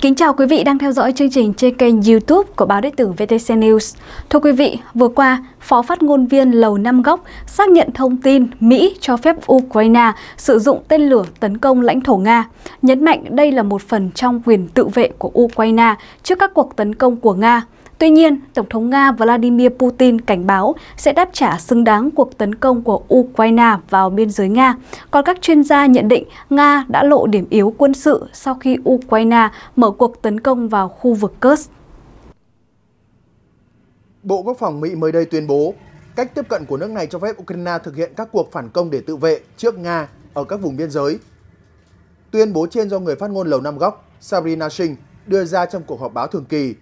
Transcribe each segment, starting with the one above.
Kính chào quý vị đang theo dõi chương trình trên kênh YouTube của báo điện tử VTC News. Thưa quý vị, vừa qua, Phó phát ngôn viên Lầu Năm Góc xác nhận thông tin Mỹ cho phép Ukraine sử dụng tên lửa tấn công lãnh thổ Nga, nhấn mạnh đây là một phần trong quyền tự vệ của Ukraine trước các cuộc tấn công của Nga. Tuy nhiên, Tổng thống Nga Vladimir Putin cảnh báo sẽ đáp trả xứng đáng cuộc tấn công của Ukraine vào biên giới Nga. Còn các chuyên gia nhận định Nga đã lộ điểm yếu quân sự sau khi Ukraine mở cuộc tấn công vào khu vực Kursk. Bộ Quốc phòng Mỹ mới đây tuyên bố, cách tiếp cận của nước này cho phép Ukraine thực hiện các cuộc phản công để tự vệ trước Nga ở các vùng biên giới. Tuyên bố trên do người phát ngôn Lầu Năm Góc Sabrina Singh đưa ra trong cuộc họp báo thường kỳ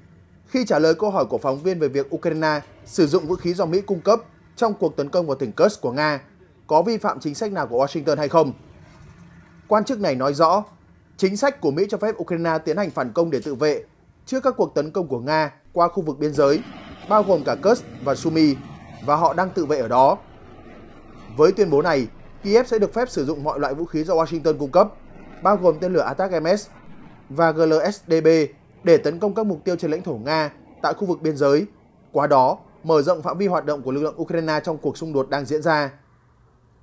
khi trả lời câu hỏi của phóng viên về việc Ukraine sử dụng vũ khí do Mỹ cung cấp trong cuộc tấn công vào tỉnh Kursk của Nga có vi phạm chính sách nào của Washington hay không. Quan chức này nói rõ, chính sách của Mỹ cho phép Ukraine tiến hành phản công để tự vệ trước các cuộc tấn công của Nga qua khu vực biên giới, bao gồm cả Kursk và Sumy, và họ đang tự vệ ở đó. Với tuyên bố này, Kiev sẽ được phép sử dụng mọi loại vũ khí do Washington cung cấp, bao gồm tên lửa Attack MS và GLSDB để tấn công các mục tiêu trên lãnh thổ Nga tại khu vực biên giới, qua đó mở rộng phạm vi hoạt động của lực lượng Ukraine trong cuộc xung đột đang diễn ra.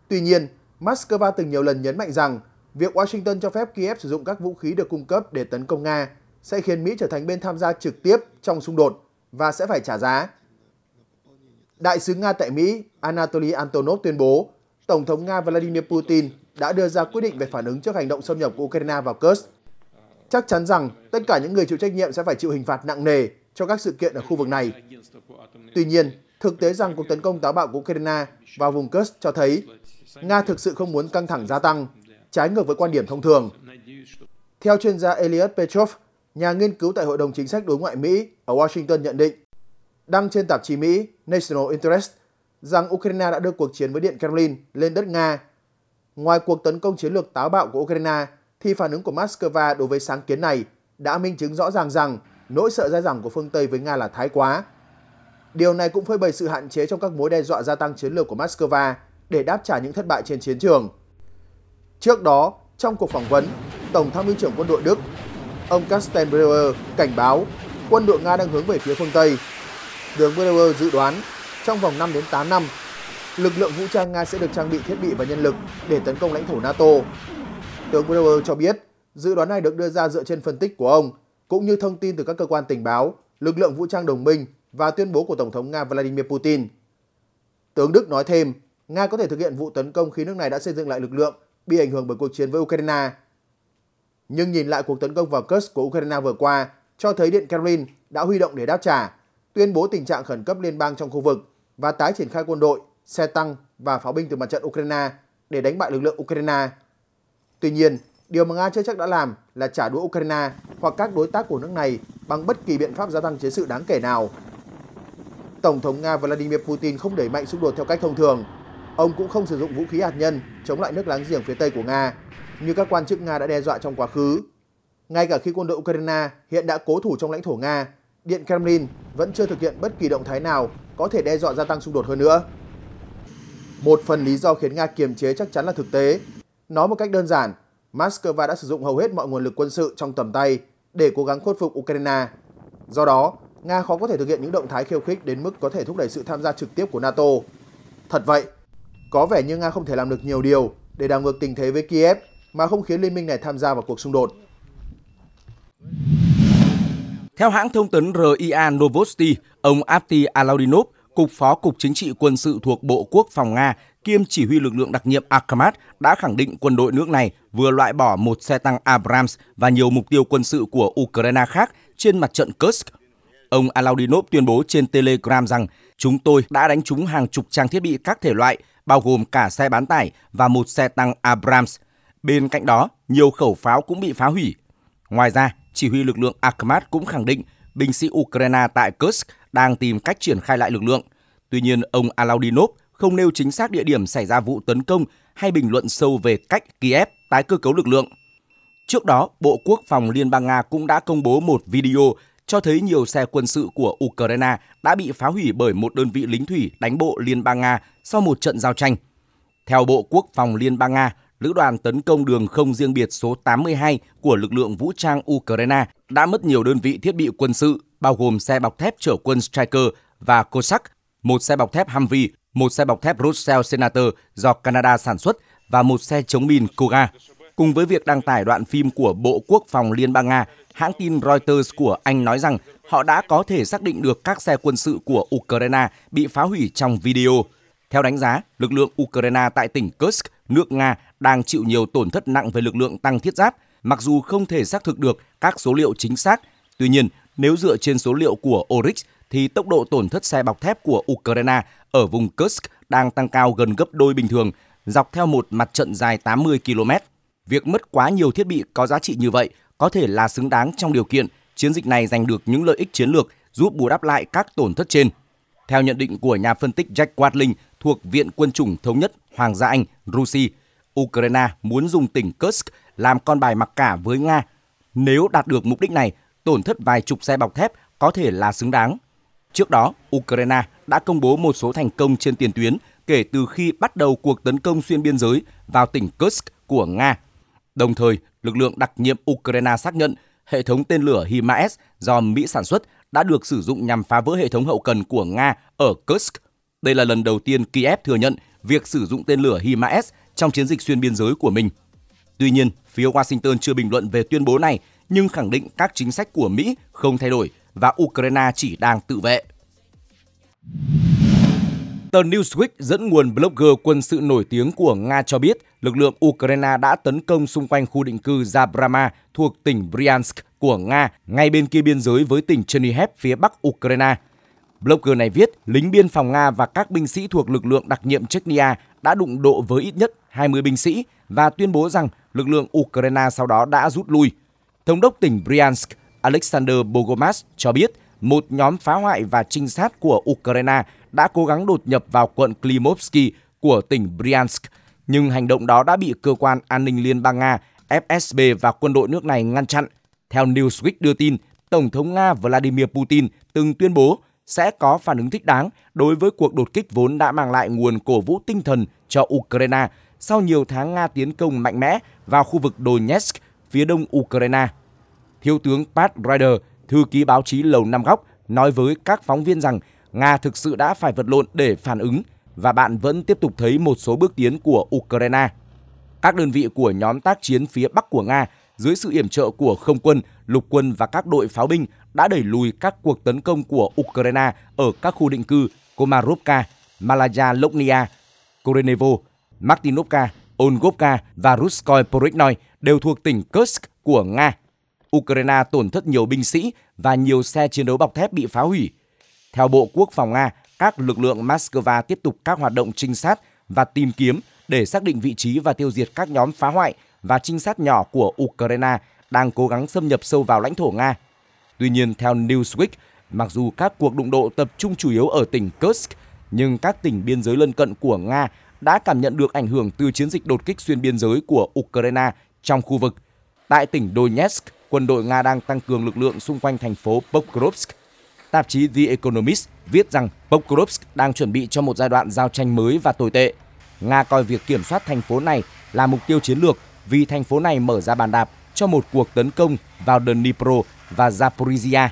Tuy nhiên, Moscow từng nhiều lần nhấn mạnh rằng việc Washington cho phép Kiev sử dụng các vũ khí được cung cấp để tấn công Nga sẽ khiến Mỹ trở thành bên tham gia trực tiếp trong xung đột và sẽ phải trả giá. Đại sứ Nga tại Mỹ Anatoly Antonov tuyên bố Tổng thống Nga Vladimir Putin đã đưa ra quyết định về phản ứng trước hành động xâm nhập của Ukraine vào Kursk Chắc chắn rằng tất cả những người chịu trách nhiệm sẽ phải chịu hình phạt nặng nề cho các sự kiện ở khu vực này. Tuy nhiên, thực tế rằng cuộc tấn công táo bạo của Ukraine vào vùng Kursk cho thấy Nga thực sự không muốn căng thẳng gia tăng, trái ngược với quan điểm thông thường. Theo chuyên gia Eliot Petrov, nhà nghiên cứu tại Hội đồng Chính sách Đối ngoại Mỹ ở Washington nhận định, đăng trên tạp chí Mỹ National Interest rằng Ukraine đã đưa cuộc chiến với Điện Kremlin lên đất Nga. Ngoài cuộc tấn công chiến lược táo bạo của Ukraine thì phản ứng của Moscow đối với sáng kiến này đã minh chứng rõ ràng rằng nỗi sợ dai dẳng của phương Tây với Nga là thái quá. Điều này cũng phơi bày sự hạn chế trong các mối đe dọa gia tăng chiến lược của Moscow để đáp trả những thất bại trên chiến trường. Trước đó, trong cuộc phỏng vấn, Tổng tham mưu trưởng quân đội Đức, ông Kastenbreuer cảnh báo quân đội Nga đang hướng về phía phương Tây. Tướng Breuer dự đoán trong vòng 5 đến 8 năm, lực lượng vũ trang Nga sẽ được trang bị thiết bị và nhân lực để tấn công lãnh thổ NATO Tướng Brewer cho biết, dự đoán này được đưa ra dựa trên phân tích của ông, cũng như thông tin từ các cơ quan tình báo, lực lượng vũ trang đồng minh và tuyên bố của Tổng thống Nga Vladimir Putin. Tướng Đức nói thêm, Nga có thể thực hiện vụ tấn công khi nước này đã xây dựng lại lực lượng bị ảnh hưởng bởi cuộc chiến với Ukraine. Nhưng nhìn lại cuộc tấn công vào Kursk của Ukraine vừa qua, cho thấy Điện Kremlin đã huy động để đáp trả, tuyên bố tình trạng khẩn cấp liên bang trong khu vực và tái triển khai quân đội, xe tăng và pháo binh từ mặt trận Ukraine để đánh bại lực lượng Ukraine. Tuy nhiên, điều mà Nga chưa chắc đã làm là trả đũa Ukraine hoặc các đối tác của nước này bằng bất kỳ biện pháp gia tăng chiến sự đáng kể nào. Tổng thống Nga Vladimir Putin không đẩy mạnh xung đột theo cách thông thường. Ông cũng không sử dụng vũ khí hạt nhân chống lại nước láng giềng phía Tây của Nga, như các quan chức Nga đã đe dọa trong quá khứ. Ngay cả khi quân đội Ukraine hiện đã cố thủ trong lãnh thổ Nga, Điện Kremlin vẫn chưa thực hiện bất kỳ động thái nào có thể đe dọa gia tăng xung đột hơn nữa. Một phần lý do khiến Nga kiềm chế chắc chắn là thực tế Nói một cách đơn giản, Moscow đã sử dụng hầu hết mọi nguồn lực quân sự trong tầm tay để cố gắng khuất phục Ukraine. Do đó, Nga khó có thể thực hiện những động thái khiêu khích đến mức có thể thúc đẩy sự tham gia trực tiếp của NATO. Thật vậy, có vẻ như Nga không thể làm được nhiều điều để đảo ngược tình thế với Kiev mà không khiến liên minh này tham gia vào cuộc xung đột. Theo hãng thông tấn RIA Novosti, ông Apti Alaudinov, cục phó cục chính trị quân sự thuộc Bộ Quốc phòng Nga kiêm chỉ huy lực lượng đặc nhiệm Akhmat đã khẳng định quân đội nước này vừa loại bỏ một xe tăng Abrams và nhiều mục tiêu quân sự của Ukraine khác trên mặt trận Kursk. Ông Alaudinov tuyên bố trên Telegram rằng chúng tôi đã đánh trúng hàng chục trang thiết bị các thể loại, bao gồm cả xe bán tải và một xe tăng Abrams. Bên cạnh đó, nhiều khẩu pháo cũng bị phá hủy. Ngoài ra, chỉ huy lực lượng Akhmat cũng khẳng định binh sĩ Ukraine tại Kursk đang tìm cách triển khai lại lực lượng. Tuy nhiên, ông Alaudinov không nêu chính xác địa điểm xảy ra vụ tấn công hay bình luận sâu về cách Kiev tái cơ cấu lực lượng. Trước đó, Bộ Quốc phòng Liên bang Nga cũng đã công bố một video cho thấy nhiều xe quân sự của Ukraine đã bị phá hủy bởi một đơn vị lính thủy đánh bộ Liên bang Nga sau một trận giao tranh. Theo Bộ Quốc phòng Liên bang Nga, lữ đoàn tấn công đường không riêng biệt số 82 của lực lượng vũ trang Ukraine đã mất nhiều đơn vị thiết bị quân sự, bao gồm xe bọc thép chở quân Striker và Cossack, một xe bọc thép Humvee một xe bọc thép Russell Senator do Canada sản xuất và một xe chống mìn Koga. Cùng với việc đăng tải đoạn phim của Bộ Quốc phòng Liên bang Nga, hãng tin Reuters của Anh nói rằng họ đã có thể xác định được các xe quân sự của Ukraine bị phá hủy trong video. Theo đánh giá, lực lượng Ukraine tại tỉnh Kursk, nước Nga, đang chịu nhiều tổn thất nặng về lực lượng tăng thiết giáp, mặc dù không thể xác thực được các số liệu chính xác. Tuy nhiên, nếu dựa trên số liệu của Oryx thì tốc độ tổn thất xe bọc thép của Ukraine ở vùng Kursk đang tăng cao gần gấp đôi bình thường, dọc theo một mặt trận dài 80 km. Việc mất quá nhiều thiết bị có giá trị như vậy có thể là xứng đáng trong điều kiện chiến dịch này giành được những lợi ích chiến lược giúp bù đắp lại các tổn thất trên. Theo nhận định của nhà phân tích Jack Watling thuộc Viện Quân chủng Thống nhất Hoàng gia Anh, Russia, Ukraine muốn dùng tỉnh Kursk làm con bài mặc cả với Nga. Nếu đạt được mục đích này, tổn thất vài chục xe bọc thép có thể là xứng đáng. Trước đó, Ukraine đã công bố một số thành công trên tiền tuyến kể từ khi bắt đầu cuộc tấn công xuyên biên giới vào tỉnh Kursk của Nga. Đồng thời, lực lượng đặc nhiệm Ukraine xác nhận hệ thống tên lửa HIMARS do Mỹ sản xuất đã được sử dụng nhằm phá vỡ hệ thống hậu cần của Nga ở Kursk. Đây là lần đầu tiên Kiev thừa nhận việc sử dụng tên lửa HIMARS trong chiến dịch xuyên biên giới của mình. Tuy nhiên, phía Washington chưa bình luận về tuyên bố này nhưng khẳng định các chính sách của Mỹ không thay đổi và Ukraine chỉ đang tự vệ. Tờ Newsweek dẫn nguồn blogger quân sự nổi tiếng của Nga cho biết lực lượng Ukraine đã tấn công xung quanh khu định cư Zabrama thuộc tỉnh Bryansk của Nga ngay bên kia biên giới với tỉnh Chernihiv phía bắc Ukraine. Blogger này viết, lính biên phòng Nga và các binh sĩ thuộc lực lượng đặc nhiệm Chechnya đã đụng độ với ít nhất 20 binh sĩ và tuyên bố rằng lực lượng Ukraine sau đó đã rút lui. Thống đốc tỉnh Bryansk Alexander Bogomas cho biết một nhóm phá hoại và trinh sát của Ukraine đã cố gắng đột nhập vào quận Klimovsky của tỉnh Bryansk, nhưng hành động đó đã bị cơ quan an ninh Liên bang Nga FSB và quân đội nước này ngăn chặn. Theo Newsweek đưa tin, Tổng thống Nga Vladimir Putin từng tuyên bố sẽ có phản ứng thích đáng đối với cuộc đột kích vốn đã mang lại nguồn cổ vũ tinh thần cho Ukraine sau nhiều tháng Nga tiến công mạnh mẽ vào khu vực Donetsk phía đông Ukraine. Thiếu tướng Pat Ryder, thư ký báo chí Lầu Năm Góc, nói với các phóng viên rằng Nga thực sự đã phải vật lộn để phản ứng và bạn vẫn tiếp tục thấy một số bước tiến của Ukraine. Các đơn vị của nhóm tác chiến phía Bắc của Nga dưới sự yểm trợ của không quân, lục quân và các đội pháo binh đã đẩy lùi các cuộc tấn công của Ukraine ở các khu định cư Komarovka, Malaya Loknia, Korenevo, Martinovka, Olgovka và Ruskoy Poriknoy đều thuộc tỉnh Kursk của Nga. Ukraine tổn thất nhiều binh sĩ và nhiều xe chiến đấu bọc thép bị phá hủy. Theo Bộ Quốc phòng Nga, các lực lượng Moscow tiếp tục các hoạt động trinh sát và tìm kiếm để xác định vị trí và tiêu diệt các nhóm phá hoại và trinh sát nhỏ của Ukraine đang cố gắng xâm nhập sâu vào lãnh thổ Nga. Tuy nhiên, theo Newsweek, mặc dù các cuộc đụng độ tập trung chủ yếu ở tỉnh Kursk, nhưng các tỉnh biên giới lân cận của Nga đã cảm nhận được ảnh hưởng từ chiến dịch đột kích xuyên biên giới của Ukraine trong khu vực. Tại tỉnh Donetsk, quân đội Nga đang tăng cường lực lượng xung quanh thành phố Pokrovsk. Tạp chí The Economist viết rằng Pokrovsk đang chuẩn bị cho một giai đoạn giao tranh mới và tồi tệ. Nga coi việc kiểm soát thành phố này là mục tiêu chiến lược vì thành phố này mở ra bàn đạp cho một cuộc tấn công vào Dnipro và Zaporizhia.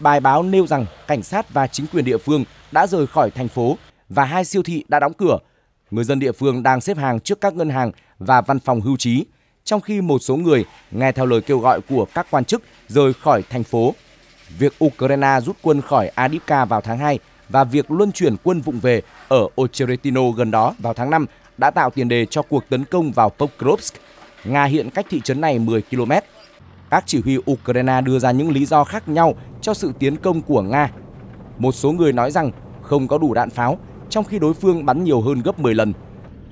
Bài báo nêu rằng cảnh sát và chính quyền địa phương đã rời khỏi thành phố và hai siêu thị đã đóng cửa. Người dân địa phương đang xếp hàng trước các ngân hàng và văn phòng hưu trí trong khi một số người nghe theo lời kêu gọi của các quan chức rời khỏi thành phố. Việc Ukraine rút quân khỏi Adivka vào tháng 2 và việc luân chuyển quân vụng về ở Ocheretino gần đó vào tháng 5 đã tạo tiền đề cho cuộc tấn công vào Pokrovsk. Nga hiện cách thị trấn này 10 km. Các chỉ huy Ukraine đưa ra những lý do khác nhau cho sự tiến công của Nga. Một số người nói rằng không có đủ đạn pháo, trong khi đối phương bắn nhiều hơn gấp 10 lần.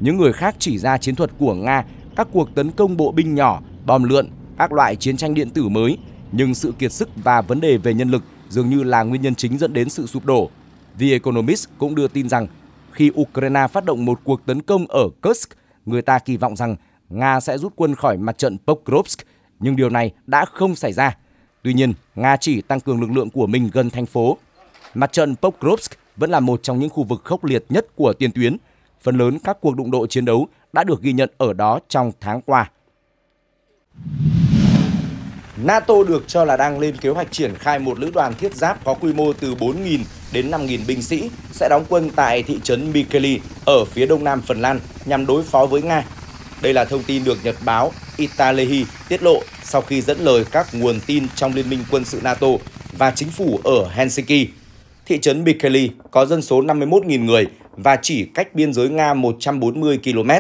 Những người khác chỉ ra chiến thuật của Nga các cuộc tấn công bộ binh nhỏ, bom lượn, các loại chiến tranh điện tử mới, nhưng sự kiệt sức và vấn đề về nhân lực dường như là nguyên nhân chính dẫn đến sự sụp đổ. The Economist cũng đưa tin rằng khi Ukraine phát động một cuộc tấn công ở Kursk, người ta kỳ vọng rằng Nga sẽ rút quân khỏi mặt trận Pokrovsk, nhưng điều này đã không xảy ra. Tuy nhiên, Nga chỉ tăng cường lực lượng của mình gần thành phố. Mặt trận Pokrovsk vẫn là một trong những khu vực khốc liệt nhất của tiền tuyến, Phần lớn các cuộc đụng độ chiến đấu đã được ghi nhận ở đó trong tháng qua. NATO được cho là đang lên kế hoạch triển khai một lữ đoàn thiết giáp có quy mô từ 4.000 đến 5.000 binh sĩ sẽ đóng quân tại thị trấn Mikeli ở phía đông nam Phần Lan nhằm đối phó với Nga. Đây là thông tin được Nhật báo Italehi tiết lộ sau khi dẫn lời các nguồn tin trong Liên minh quân sự NATO và chính phủ ở Helsinki. Thị trấn Mikeli có dân số 51.000 người và chỉ cách biên giới Nga 140 km.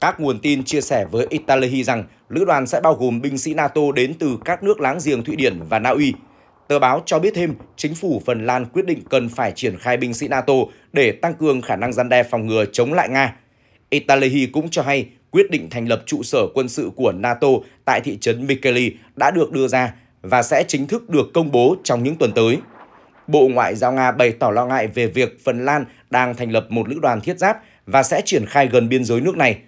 Các nguồn tin chia sẻ với Italehi rằng lữ đoàn sẽ bao gồm binh sĩ NATO đến từ các nước láng giềng Thụy Điển và Na Uy. Tờ báo cho biết thêm, chính phủ Phần Lan quyết định cần phải triển khai binh sĩ NATO để tăng cường khả năng gian đe phòng ngừa chống lại Nga. Italehi cũng cho hay quyết định thành lập trụ sở quân sự của NATO tại thị trấn Mikeli đã được đưa ra và sẽ chính thức được công bố trong những tuần tới. Bộ Ngoại giao Nga bày tỏ lo ngại về việc Phần Lan đang thành lập một lữ đoàn thiết giáp và sẽ triển khai gần biên giới nước này.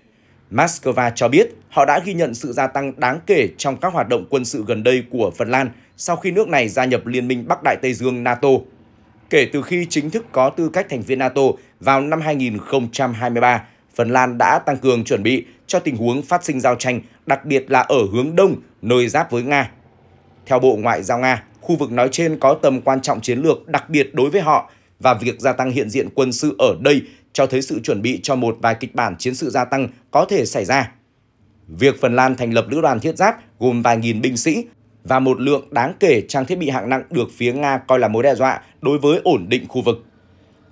Moscow cho biết họ đã ghi nhận sự gia tăng đáng kể trong các hoạt động quân sự gần đây của Phần Lan sau khi nước này gia nhập Liên minh Bắc Đại Tây Dương NATO. Kể từ khi chính thức có tư cách thành viên NATO vào năm 2023, Phần Lan đã tăng cường chuẩn bị cho tình huống phát sinh giao tranh, đặc biệt là ở hướng đông, nơi giáp với Nga. Theo Bộ Ngoại giao Nga, khu vực nói trên có tầm quan trọng chiến lược đặc biệt đối với họ và việc gia tăng hiện diện quân sự ở đây cho thấy sự chuẩn bị cho một vài kịch bản chiến sự gia tăng có thể xảy ra. Việc Phần Lan thành lập lữ đoàn thiết giáp gồm vài nghìn binh sĩ và một lượng đáng kể trang thiết bị hạng nặng được phía Nga coi là mối đe dọa đối với ổn định khu vực.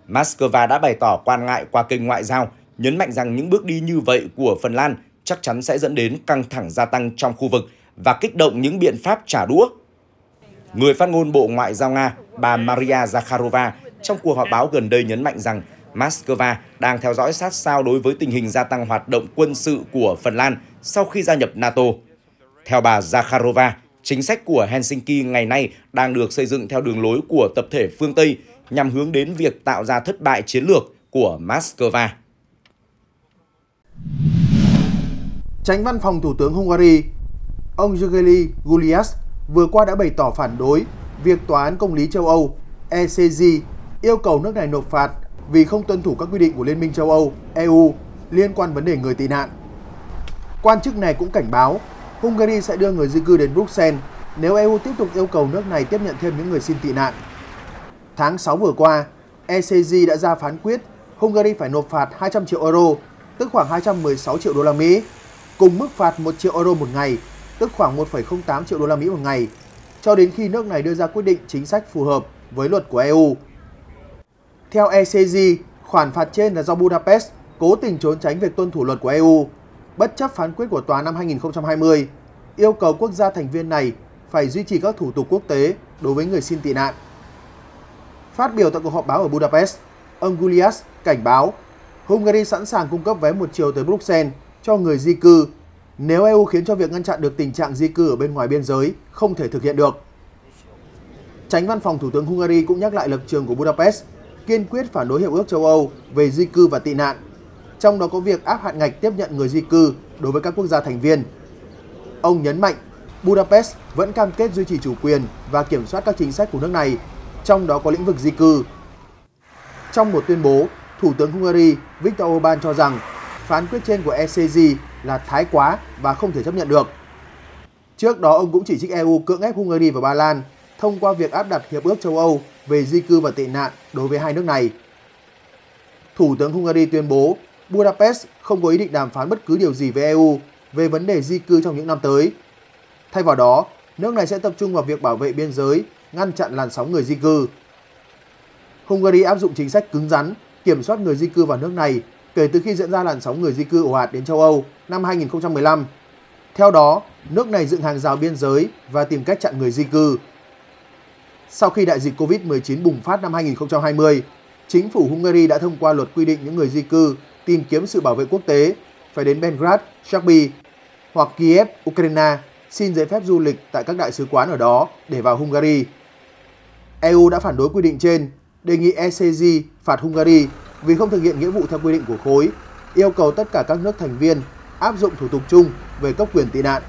Moscow đã bày tỏ quan ngại qua kênh ngoại giao, nhấn mạnh rằng những bước đi như vậy của Phần Lan chắc chắn sẽ dẫn đến căng thẳng gia tăng trong khu vực và kích động những biện pháp trả đũa. Người phát ngôn Bộ Ngoại giao Nga, bà Maria Zakharova trong cuộc họp báo gần đây nhấn mạnh rằng Moscow đang theo dõi sát sao đối với tình hình gia tăng hoạt động quân sự của Phần Lan sau khi gia nhập NATO. Theo bà Zakharova, chính sách của Helsinki ngày nay đang được xây dựng theo đường lối của tập thể phương Tây nhằm hướng đến việc tạo ra thất bại chiến lược của Moscow. Tránh văn phòng Thủ tướng Hungary, ông Jurgeli Gulias vừa qua đã bày tỏ phản đối việc Tòa án Công lý châu Âu ECJ yêu cầu nước này nộp phạt vì không tuân thủ các quy định của Liên minh châu Âu, EU liên quan vấn đề người tị nạn. Quan chức này cũng cảnh báo Hungary sẽ đưa người di cư đến Bruxelles nếu EU tiếp tục yêu cầu nước này tiếp nhận thêm những người xin tị nạn. Tháng 6 vừa qua, ECJ đã ra phán quyết Hungary phải nộp phạt 200 triệu euro, tức khoảng 216 triệu đô la Mỹ, cùng mức phạt 1 triệu euro một ngày, tức khoảng 1,08 triệu đô la Mỹ một ngày, cho đến khi nước này đưa ra quyết định chính sách phù hợp với luật của EU. Theo ECG, khoản phạt trên là do Budapest cố tình trốn tránh việc tuân thủ luật của EU, bất chấp phán quyết của tòa năm 2020 yêu cầu quốc gia thành viên này phải duy trì các thủ tục quốc tế đối với người xin tị nạn. Phát biểu tại cuộc họp báo ở Budapest, ông Gulias cảnh báo Hungary sẵn sàng cung cấp vé một chiều tới Bruxelles cho người di cư nếu EU khiến cho việc ngăn chặn được tình trạng di cư ở bên ngoài biên giới không thể thực hiện được. Tránh văn phòng Thủ tướng Hungary cũng nhắc lại lập trường của Budapest kiên quyết phản đối Hiệp ước châu Âu về di cư và tị nạn, trong đó có việc áp hạn ngạch tiếp nhận người di cư đối với các quốc gia thành viên. Ông nhấn mạnh Budapest vẫn cam kết duy trì chủ quyền và kiểm soát các chính sách của nước này, trong đó có lĩnh vực di cư. Trong một tuyên bố, Thủ tướng Hungary Viktor Orbán cho rằng phán quyết trên của ECJ là thái quá và không thể chấp nhận được. Trước đó, ông cũng chỉ trích EU cưỡng ép Hungary và Ba Lan thông qua việc áp đặt Hiệp ước châu Âu về di cư và tị nạn đối với hai nước này. Thủ tướng Hungary tuyên bố Budapest không có ý định đàm phán bất cứ điều gì với EU về vấn đề di cư trong những năm tới. Thay vào đó, nước này sẽ tập trung vào việc bảo vệ biên giới, ngăn chặn làn sóng người di cư. Hungary áp dụng chính sách cứng rắn, kiểm soát người di cư vào nước này kể từ khi diễn ra làn sóng người di cư ồ ạt đến châu Âu năm 2015. Theo đó, nước này dựng hàng rào biên giới và tìm cách chặn người di cư sau khi đại dịch Covid-19 bùng phát năm 2020, chính phủ Hungary đã thông qua luật quy định những người di cư tìm kiếm sự bảo vệ quốc tế phải đến Belgrade, Serbia hoặc Kiev, Ukraine xin giấy phép du lịch tại các đại sứ quán ở đó để vào Hungary. EU đã phản đối quy định trên, đề nghị ECG phạt Hungary vì không thực hiện nghĩa vụ theo quy định của khối, yêu cầu tất cả các nước thành viên áp dụng thủ tục chung về cấp quyền tị nạn.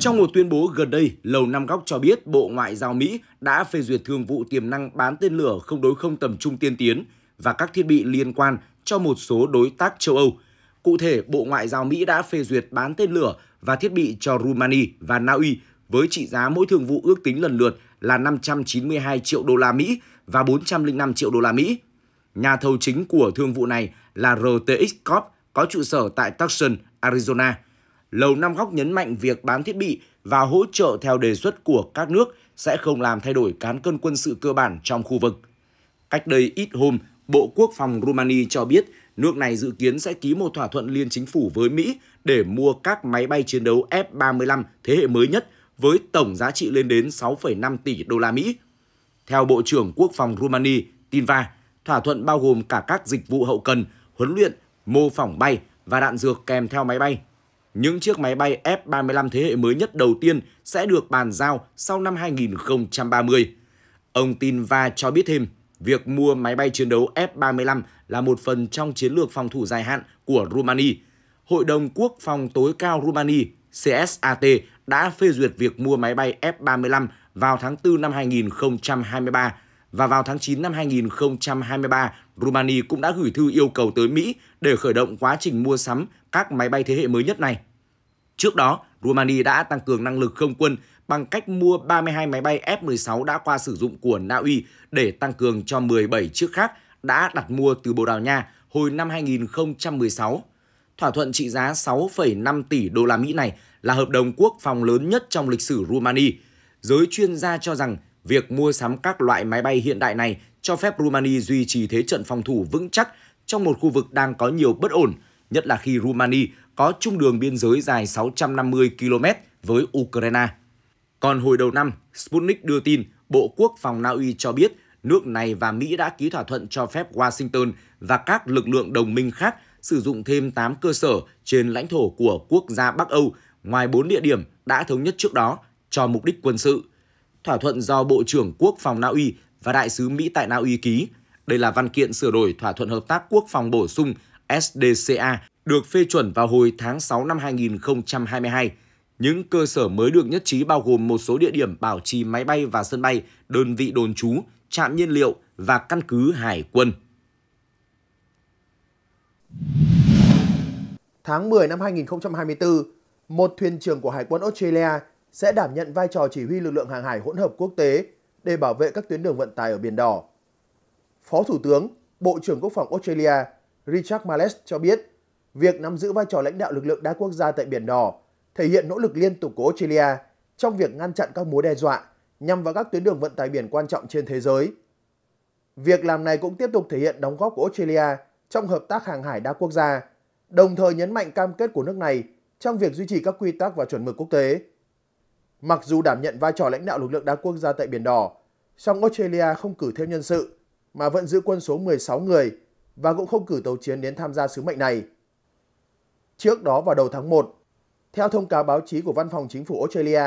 Trong một tuyên bố gần đây, Lầu Năm Góc cho biết Bộ Ngoại giao Mỹ đã phê duyệt thương vụ tiềm năng bán tên lửa không đối không tầm trung tiên tiến và các thiết bị liên quan cho một số đối tác châu Âu. Cụ thể, Bộ Ngoại giao Mỹ đã phê duyệt bán tên lửa và thiết bị cho Rumani và Na Uy với trị giá mỗi thương vụ ước tính lần lượt là 592 triệu đô la Mỹ và 405 triệu đô la Mỹ. Nhà thầu chính của thương vụ này là RTX Corp có trụ sở tại Tucson, Arizona – Lầu Năm Góc nhấn mạnh việc bán thiết bị và hỗ trợ theo đề xuất của các nước sẽ không làm thay đổi cán cân quân sự cơ bản trong khu vực. Cách đây ít hôm, Bộ Quốc phòng Rumani cho biết nước này dự kiến sẽ ký một thỏa thuận liên chính phủ với Mỹ để mua các máy bay chiến đấu F-35 thế hệ mới nhất với tổng giá trị lên đến 6,5 tỷ đô la Mỹ. Theo Bộ trưởng Quốc phòng Rumani, Tinva, thỏa thuận bao gồm cả các dịch vụ hậu cần, huấn luyện, mô phỏng bay và đạn dược kèm theo máy bay những chiếc máy bay F-35 thế hệ mới nhất đầu tiên sẽ được bàn giao sau năm 2030. Ông Tinva cho biết thêm, việc mua máy bay chiến đấu F-35 là một phần trong chiến lược phòng thủ dài hạn của Rumani. Hội đồng Quốc phòng tối cao Rumani CSAT đã phê duyệt việc mua máy bay F-35 vào tháng 4 năm 2023 và vào tháng 9 năm 2023, Romania cũng đã gửi thư yêu cầu tới Mỹ để khởi động quá trình mua sắm các máy bay thế hệ mới nhất này. Trước đó, Romania đã tăng cường năng lực không quân bằng cách mua 32 máy bay F-16 đã qua sử dụng của Na Uy để tăng cường cho 17 chiếc khác đã đặt mua từ Bồ Đào Nha hồi năm 2016. Thỏa thuận trị giá 6,5 tỷ đô la Mỹ này là hợp đồng quốc phòng lớn nhất trong lịch sử Romania. Giới chuyên gia cho rằng Việc mua sắm các loại máy bay hiện đại này cho phép Rumani duy trì thế trận phòng thủ vững chắc trong một khu vực đang có nhiều bất ổn, nhất là khi Rumani có trung đường biên giới dài 650 km với Ukraine. Còn hồi đầu năm, Sputnik đưa tin Bộ Quốc phòng Na Uy cho biết nước này và Mỹ đã ký thỏa thuận cho phép Washington và các lực lượng đồng minh khác sử dụng thêm 8 cơ sở trên lãnh thổ của quốc gia Bắc Âu ngoài 4 địa điểm đã thống nhất trước đó cho mục đích quân sự thỏa thuận do Bộ trưởng Quốc phòng Na Uy và Đại sứ Mỹ tại Na Uy ký. Đây là văn kiện sửa đổi thỏa thuận hợp tác quốc phòng bổ sung SDCA được phê chuẩn vào hồi tháng 6 năm 2022. Những cơ sở mới được nhất trí bao gồm một số địa điểm bảo trì máy bay và sân bay, đơn vị đồn trú, trạm nhiên liệu và căn cứ hải quân. Tháng 10 năm 2024, một thuyền trưởng của Hải quân Australia sẽ đảm nhận vai trò chỉ huy lực lượng hàng hải hỗn hợp quốc tế để bảo vệ các tuyến đường vận tải ở Biển Đỏ. Phó Thủ tướng, Bộ trưởng Quốc phòng Australia Richard Marles cho biết, việc nắm giữ vai trò lãnh đạo lực lượng đa quốc gia tại Biển Đỏ thể hiện nỗ lực liên tục của Australia trong việc ngăn chặn các mối đe dọa nhằm vào các tuyến đường vận tải biển quan trọng trên thế giới. Việc làm này cũng tiếp tục thể hiện đóng góp của Australia trong hợp tác hàng hải đa quốc gia, đồng thời nhấn mạnh cam kết của nước này trong việc duy trì các quy tắc và chuẩn mực quốc tế. Mặc dù đảm nhận vai trò lãnh đạo lực lượng đa quốc gia tại Biển Đỏ, song Australia không cử thêm nhân sự mà vẫn giữ quân số 16 người và cũng không cử tàu chiến đến tham gia sứ mệnh này. Trước đó vào đầu tháng 1, theo thông cáo báo chí của Văn phòng Chính phủ Australia,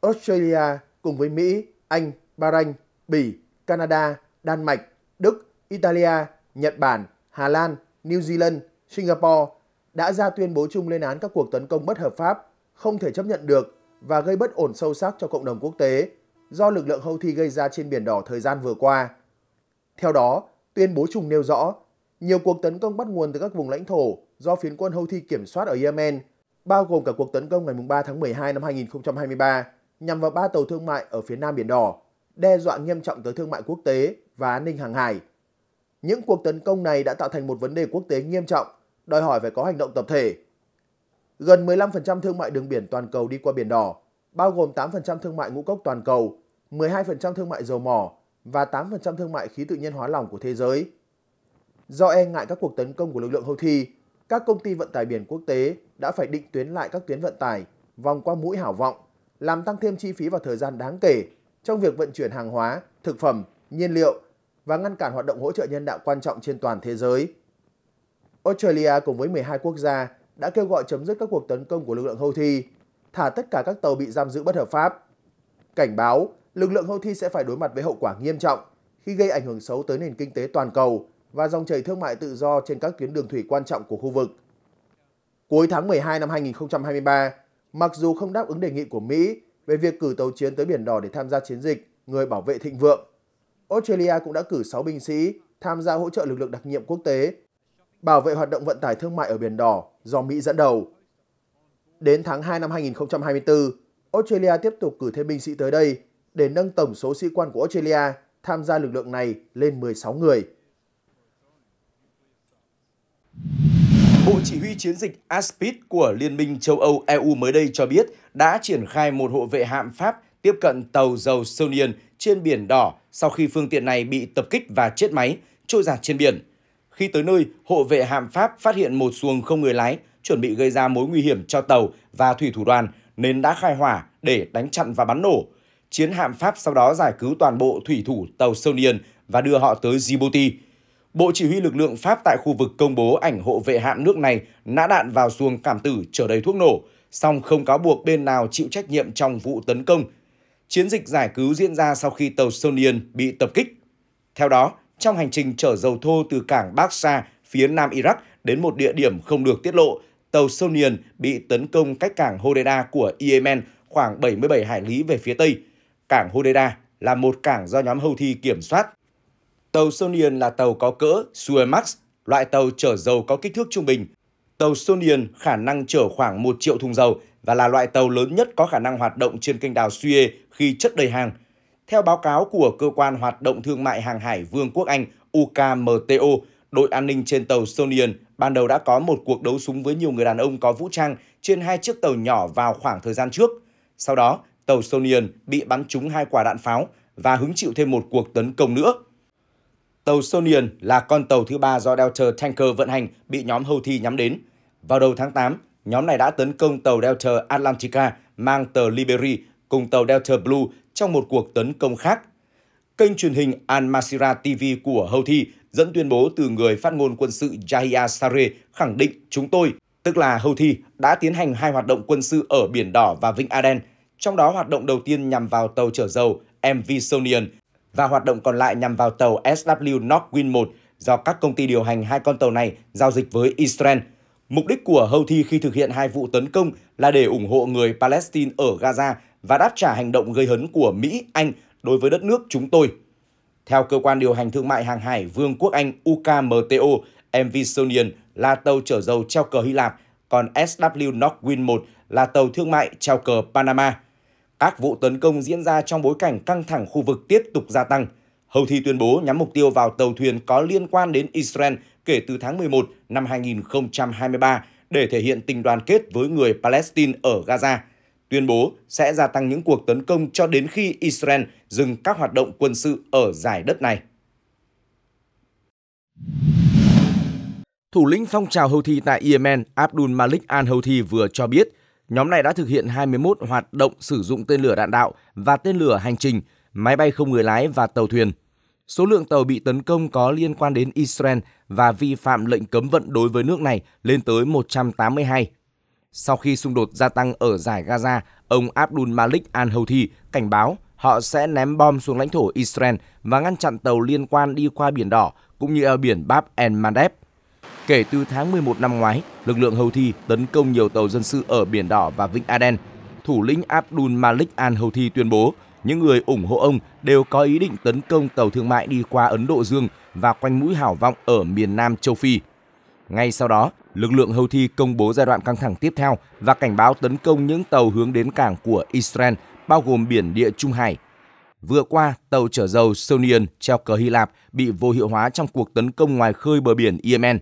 Australia cùng với Mỹ, Anh, Bahrain, Bỉ, Canada, Đan Mạch, Đức, Italia, Nhật Bản, Hà Lan, New Zealand, Singapore đã ra tuyên bố chung lên án các cuộc tấn công bất hợp pháp, không thể chấp nhận được và gây bất ổn sâu sắc cho cộng đồng quốc tế do lực lượng Houthi gây ra trên Biển Đỏ thời gian vừa qua. Theo đó, tuyên bố chung nêu rõ, nhiều cuộc tấn công bắt nguồn từ các vùng lãnh thổ do phiến quân Houthi kiểm soát ở Yemen, bao gồm cả cuộc tấn công ngày 3 tháng 12 năm 2023 nhằm vào ba tàu thương mại ở phía Nam Biển Đỏ, đe dọa nghiêm trọng tới thương mại quốc tế và an ninh hàng hải. Những cuộc tấn công này đã tạo thành một vấn đề quốc tế nghiêm trọng, đòi hỏi phải có hành động tập thể Gần 15% thương mại đường biển toàn cầu đi qua Biển Đỏ, bao gồm 8% thương mại ngũ cốc toàn cầu, 12% thương mại dầu mỏ và 8% thương mại khí tự nhiên hóa lỏng của thế giới. Do e ngại các cuộc tấn công của lực lượng Houthi, các công ty vận tải biển quốc tế đã phải định tuyến lại các tuyến vận tải vòng qua mũi hảo vọng, làm tăng thêm chi phí và thời gian đáng kể trong việc vận chuyển hàng hóa, thực phẩm, nhiên liệu và ngăn cản hoạt động hỗ trợ nhân đạo quan trọng trên toàn thế giới. Australia cùng với 12 quốc gia đã kêu gọi chấm dứt các cuộc tấn công của lực lượng Houthi, thả tất cả các tàu bị giam giữ bất hợp pháp. Cảnh báo, lực lượng Houthi sẽ phải đối mặt với hậu quả nghiêm trọng khi gây ảnh hưởng xấu tới nền kinh tế toàn cầu và dòng chảy thương mại tự do trên các tuyến đường thủy quan trọng của khu vực. Cuối tháng 12 năm 2023, mặc dù không đáp ứng đề nghị của Mỹ về việc cử tàu chiến tới Biển Đỏ để tham gia chiến dịch Người Bảo vệ Thịnh Vượng, Australia cũng đã cử 6 binh sĩ tham gia hỗ trợ lực lượng đặc nhiệm quốc tế bảo vệ hoạt động vận tải thương mại ở Biển Đỏ do Mỹ dẫn đầu. Đến tháng 2 năm 2024, Australia tiếp tục cử thêm binh sĩ tới đây để nâng tổng số sĩ quan của Australia tham gia lực lượng này lên 16 người. Bộ Chỉ huy Chiến dịch ASPID của Liên minh châu Âu EU mới đây cho biết đã triển khai một hộ vệ hạm Pháp tiếp cận tàu dầu Sonian trên Biển Đỏ sau khi phương tiện này bị tập kích và chết máy, trôi giạt trên biển. Khi tới nơi, hộ vệ hạm Pháp phát hiện một xuồng không người lái, chuẩn bị gây ra mối nguy hiểm cho tàu và thủy thủ đoàn nên đã khai hỏa để đánh chặn và bắn nổ. Chiến hạm Pháp sau đó giải cứu toàn bộ thủy thủ tàu Sonian và đưa họ tới Djibouti. Bộ chỉ huy lực lượng Pháp tại khu vực công bố ảnh hộ vệ hạm nước này nã đạn vào xuồng cảm tử chở đầy thuốc nổ, song không cáo buộc bên nào chịu trách nhiệm trong vụ tấn công. Chiến dịch giải cứu diễn ra sau khi tàu Sonian bị tập kích. Theo đó, trong hành trình chở dầu thô từ cảng Baksa phía nam Iraq đến một địa điểm không được tiết lộ, tàu Sonian bị tấn công cách cảng Hodeida của Yemen khoảng 77 hải lý về phía tây. Cảng Hodeida là một cảng do nhóm Houthi kiểm soát. Tàu Sonian là tàu có cỡ Suezmax, loại tàu chở dầu có kích thước trung bình. Tàu Sonian khả năng chở khoảng 1 triệu thùng dầu và là loại tàu lớn nhất có khả năng hoạt động trên kênh đào Suez khi chất đầy hàng – theo báo cáo của Cơ quan Hoạt động Thương mại Hàng hải Vương quốc Anh UKMTO, đội an ninh trên tàu Sonian ban đầu đã có một cuộc đấu súng với nhiều người đàn ông có vũ trang trên hai chiếc tàu nhỏ vào khoảng thời gian trước. Sau đó, tàu Sonian bị bắn trúng hai quả đạn pháo và hứng chịu thêm một cuộc tấn công nữa. Tàu Sonian là con tàu thứ ba do Delta Tanker vận hành bị nhóm Houthi nhắm đến. Vào đầu tháng 8, nhóm này đã tấn công tàu Delta Atlantica mang tờ Liberty cùng tàu Delta Blue trong một cuộc tấn công khác. Kênh truyền hình Al Masira TV của Houthi dẫn tuyên bố từ người phát ngôn quân sự Yahya Sare khẳng định chúng tôi, tức là Houthi, đã tiến hành hai hoạt động quân sự ở Biển Đỏ và Vịnh Aden, trong đó hoạt động đầu tiên nhằm vào tàu chở dầu MV Sonian và hoạt động còn lại nhằm vào tàu SW Northwind 1 do các công ty điều hành hai con tàu này giao dịch với Israel. Mục đích của Houthi khi thực hiện hai vụ tấn công là để ủng hộ người Palestine ở Gaza và đáp trả hành động gây hấn của Mỹ, Anh đối với đất nước chúng tôi. Theo cơ quan điều hành thương mại hàng hải Vương quốc Anh UKMTO, MV Sonian là tàu chở dầu treo cờ Hy Lạp, còn SW Northwind 1 là tàu thương mại treo cờ Panama. Các vụ tấn công diễn ra trong bối cảnh căng thẳng khu vực tiếp tục gia tăng. hầu thi tuyên bố nhắm mục tiêu vào tàu thuyền có liên quan đến Israel kể từ tháng 11 năm 2023 để thể hiện tình đoàn kết với người Palestine ở Gaza – tuyên bố sẽ gia tăng những cuộc tấn công cho đến khi Israel dừng các hoạt động quân sự ở giải đất này. Thủ lĩnh phong trào Houthi tại Yemen Abdul Malik al-Houthi vừa cho biết, nhóm này đã thực hiện 21 hoạt động sử dụng tên lửa đạn đạo và tên lửa hành trình, máy bay không người lái và tàu thuyền. Số lượng tàu bị tấn công có liên quan đến Israel và vi phạm lệnh cấm vận đối với nước này lên tới 182. Sau khi xung đột gia tăng ở giải Gaza, ông Abdul Malik al-Houthi cảnh báo họ sẽ ném bom xuống lãnh thổ Israel và ngăn chặn tàu liên quan đi qua Biển Đỏ cũng như eo biển Bab el Mandeb. Kể từ tháng 11 năm ngoái, lực lượng Houthi tấn công nhiều tàu dân sự ở Biển Đỏ và Vịnh Aden. Thủ lĩnh Abdul Malik al-Houthi tuyên bố những người ủng hộ ông đều có ý định tấn công tàu thương mại đi qua Ấn Độ Dương và quanh mũi hảo vọng ở miền nam châu Phi. Ngay sau đó, lực lượng Houthi công bố giai đoạn căng thẳng tiếp theo và cảnh báo tấn công những tàu hướng đến cảng của Israel, bao gồm biển địa Trung Hải. Vừa qua, tàu chở dầu Sonian treo cờ Hy Lạp bị vô hiệu hóa trong cuộc tấn công ngoài khơi bờ biển Yemen.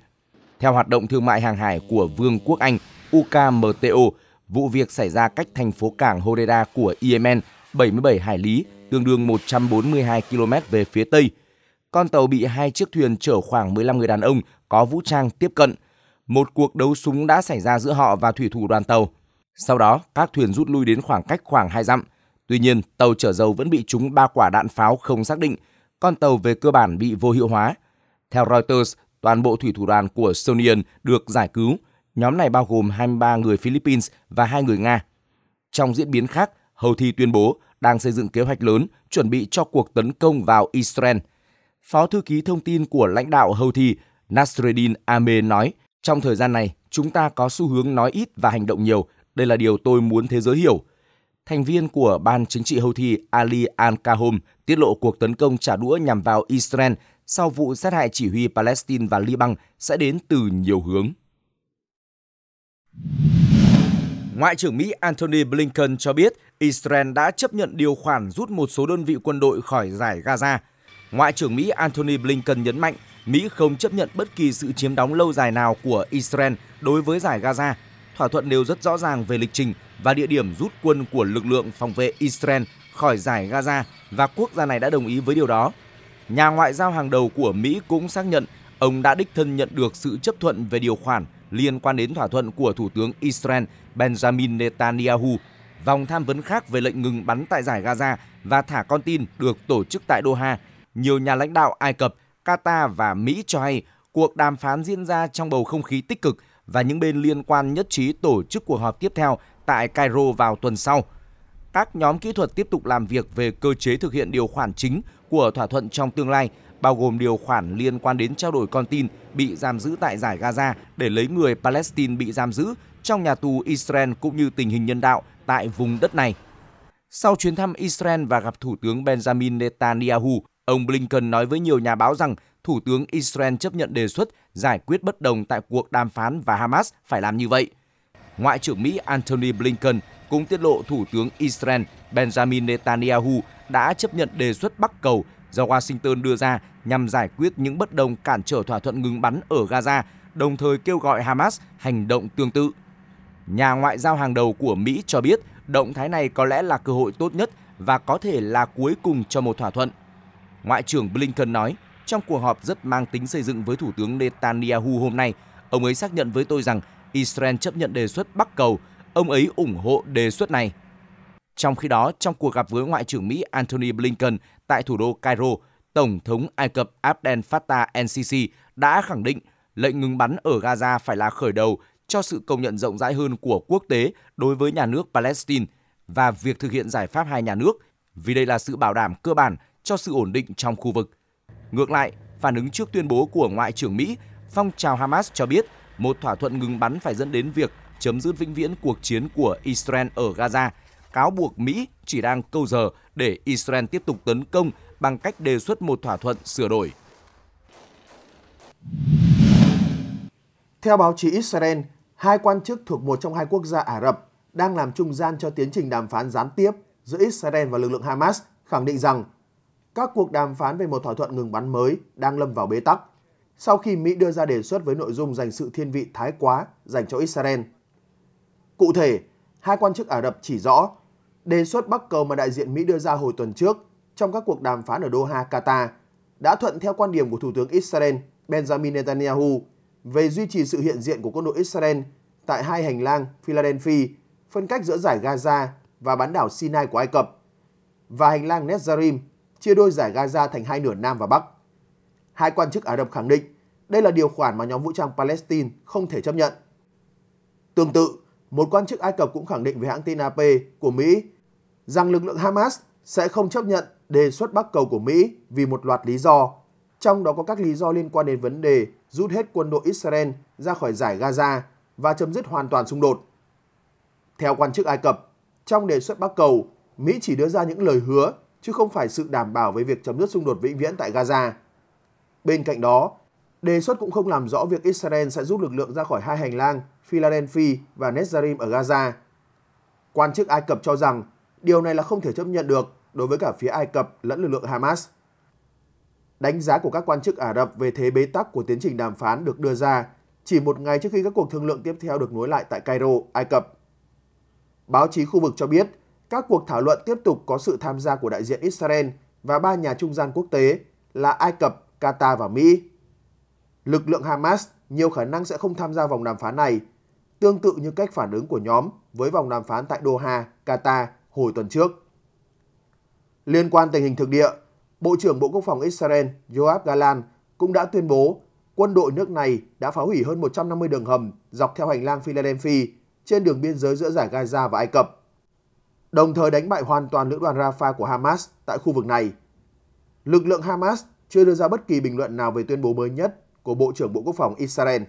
Theo hoạt động thương mại hàng hải của Vương quốc Anh UKMTO, vụ việc xảy ra cách thành phố cảng Hodeida của Yemen 77 hải lý, tương đương 142 km về phía tây. Con tàu bị hai chiếc thuyền chở khoảng 15 người đàn ông có vũ trang tiếp cận – một cuộc đấu súng đã xảy ra giữa họ và thủy thủ đoàn tàu. Sau đó, các thuyền rút lui đến khoảng cách khoảng 2 dặm. Tuy nhiên, tàu chở dầu vẫn bị trúng ba quả đạn pháo không xác định, con tàu về cơ bản bị vô hiệu hóa. Theo Reuters, toàn bộ thủy thủ đoàn của Sonian được giải cứu. Nhóm này bao gồm 23 người Philippines và hai người Nga. Trong diễn biến khác, Thi tuyên bố đang xây dựng kế hoạch lớn chuẩn bị cho cuộc tấn công vào Israel. Phó thư ký thông tin của lãnh đạo Thi, Nasreddin Ame nói trong thời gian này, chúng ta có xu hướng nói ít và hành động nhiều. Đây là điều tôi muốn thế giới hiểu. Thành viên của Ban Chính trị Houthi Ali Al-Kahom tiết lộ cuộc tấn công trả đũa nhằm vào Israel sau vụ sát hại chỉ huy Palestine và Liban sẽ đến từ nhiều hướng. Ngoại trưởng Mỹ Antony Blinken cho biết Israel đã chấp nhận điều khoản rút một số đơn vị quân đội khỏi giải Gaza. Ngoại trưởng Mỹ Antony Blinken nhấn mạnh Mỹ không chấp nhận bất kỳ sự chiếm đóng lâu dài nào của Israel đối với giải Gaza. Thỏa thuận đều rất rõ ràng về lịch trình và địa điểm rút quân của lực lượng phòng vệ Israel khỏi giải Gaza và quốc gia này đã đồng ý với điều đó. Nhà ngoại giao hàng đầu của Mỹ cũng xác nhận ông đã đích thân nhận được sự chấp thuận về điều khoản liên quan đến thỏa thuận của Thủ tướng Israel Benjamin Netanyahu. Vòng tham vấn khác về lệnh ngừng bắn tại giải Gaza và thả con tin được tổ chức tại Doha. Nhiều nhà lãnh đạo Ai Cập Qatar và Mỹ cho hay cuộc đàm phán diễn ra trong bầu không khí tích cực và những bên liên quan nhất trí tổ chức cuộc họp tiếp theo tại Cairo vào tuần sau. Các nhóm kỹ thuật tiếp tục làm việc về cơ chế thực hiện điều khoản chính của thỏa thuận trong tương lai, bao gồm điều khoản liên quan đến trao đổi con tin bị giam giữ tại giải Gaza để lấy người Palestine bị giam giữ trong nhà tù Israel cũng như tình hình nhân đạo tại vùng đất này. Sau chuyến thăm Israel và gặp Thủ tướng Benjamin Netanyahu, Ông Blinken nói với nhiều nhà báo rằng Thủ tướng Israel chấp nhận đề xuất giải quyết bất đồng tại cuộc đàm phán và Hamas phải làm như vậy. Ngoại trưởng Mỹ Antony Blinken cũng tiết lộ Thủ tướng Israel Benjamin Netanyahu đã chấp nhận đề xuất Bắc Cầu do Washington đưa ra nhằm giải quyết những bất đồng cản trở thỏa thuận ngừng bắn ở Gaza, đồng thời kêu gọi Hamas hành động tương tự. Nhà ngoại giao hàng đầu của Mỹ cho biết động thái này có lẽ là cơ hội tốt nhất và có thể là cuối cùng cho một thỏa thuận. Ngoại trưởng Blinken nói, trong cuộc họp rất mang tính xây dựng với Thủ tướng Netanyahu hôm nay, ông ấy xác nhận với tôi rằng Israel chấp nhận đề xuất Bắc Cầu, ông ấy ủng hộ đề xuất này. Trong khi đó, trong cuộc gặp với Ngoại trưởng Mỹ Antony Blinken tại thủ đô Cairo, Tổng thống Ai Cập Abdel Fattah el-Sisi đã khẳng định lệnh ngừng bắn ở Gaza phải là khởi đầu cho sự công nhận rộng rãi hơn của quốc tế đối với nhà nước Palestine và việc thực hiện giải pháp hai nhà nước, vì đây là sự bảo đảm cơ bản cho sự ổn định trong khu vực. Ngược lại, phản ứng trước tuyên bố của Ngoại trưởng Mỹ, phong trào Hamas cho biết một thỏa thuận ngừng bắn phải dẫn đến việc chấm dứt vĩnh viễn cuộc chiến của Israel ở Gaza, cáo buộc Mỹ chỉ đang câu giờ để Israel tiếp tục tấn công bằng cách đề xuất một thỏa thuận sửa đổi. Theo báo chí Israel, hai quan chức thuộc một trong hai quốc gia Ả Rập đang làm trung gian cho tiến trình đàm phán gián tiếp giữa Israel và lực lượng Hamas khẳng định rằng các cuộc đàm phán về một thỏa thuận ngừng bắn mới đang lâm vào bế tắc sau khi Mỹ đưa ra đề xuất với nội dung dành sự thiên vị thái quá dành cho Israel. Cụ thể, hai quan chức Ả Rập chỉ rõ đề xuất bắc cầu mà đại diện Mỹ đưa ra hồi tuần trước trong các cuộc đàm phán ở Doha, Qatar đã thuận theo quan điểm của Thủ tướng Israel Benjamin Netanyahu về duy trì sự hiện diện của quân đội Israel tại hai hành lang Philadelphia phân cách giữa giải Gaza và bán đảo Sinai của Ai Cập và hành lang Netzarim chia đôi giải Gaza thành hai nửa Nam và Bắc. Hai quan chức Ả Rập khẳng định đây là điều khoản mà nhóm vũ trang Palestine không thể chấp nhận. Tương tự, một quan chức Ai Cập cũng khẳng định với hãng tin AP của Mỹ rằng lực lượng Hamas sẽ không chấp nhận đề xuất bắc cầu của Mỹ vì một loạt lý do, trong đó có các lý do liên quan đến vấn đề rút hết quân đội Israel ra khỏi giải Gaza và chấm dứt hoàn toàn xung đột. Theo quan chức Ai Cập, trong đề xuất bắc cầu, Mỹ chỉ đưa ra những lời hứa chứ không phải sự đảm bảo về việc chấm dứt xung đột vĩnh viễn tại Gaza. Bên cạnh đó, đề xuất cũng không làm rõ việc Israel sẽ rút lực lượng ra khỏi hai hành lang Philadelphia và Netzarim ở Gaza. Quan chức Ai Cập cho rằng điều này là không thể chấp nhận được đối với cả phía Ai Cập lẫn lực lượng Hamas. Đánh giá của các quan chức Ả Rập về thế bế tắc của tiến trình đàm phán được đưa ra chỉ một ngày trước khi các cuộc thương lượng tiếp theo được nối lại tại Cairo, Ai Cập. Báo chí khu vực cho biết các cuộc thảo luận tiếp tục có sự tham gia của đại diện Israel và ba nhà trung gian quốc tế là Ai Cập, Qatar và Mỹ. Lực lượng Hamas nhiều khả năng sẽ không tham gia vòng đàm phán này, tương tự như cách phản ứng của nhóm với vòng đàm phán tại Doha, Qatar hồi tuần trước. Liên quan tình hình thực địa, Bộ trưởng Bộ Quốc phòng Israel Yoav Galan cũng đã tuyên bố quân đội nước này đã phá hủy hơn 150 đường hầm dọc theo hành lang Philadelphia trên đường biên giới giữa giải Gaza và Ai Cập đồng thời đánh bại hoàn toàn lữ đoàn Rafah của Hamas tại khu vực này. Lực lượng Hamas chưa đưa ra bất kỳ bình luận nào về tuyên bố mới nhất của Bộ trưởng Bộ Quốc phòng Israel.